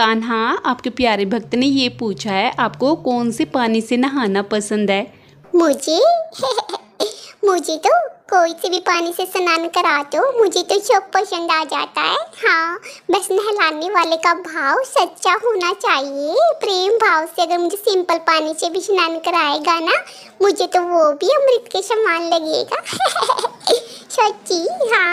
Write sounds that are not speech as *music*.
कान्हा आपके प्यारे भक्त ने ये पूछा है आपको कौन से पानी से नहाना पसंद है मुझे *laughs* मुझे तो कोई से भी पानी से स्नान करा दो मुझे तो शौक पसंद आ जाता है हाँ बस नहलाने वाले का भाव सच्चा होना चाहिए प्रेम भाव से अगर मुझे सिंपल पानी से भी स्नान कराएगा ना मुझे तो वो भी अमृत के समान लगेगा *laughs* सच्ची हाँ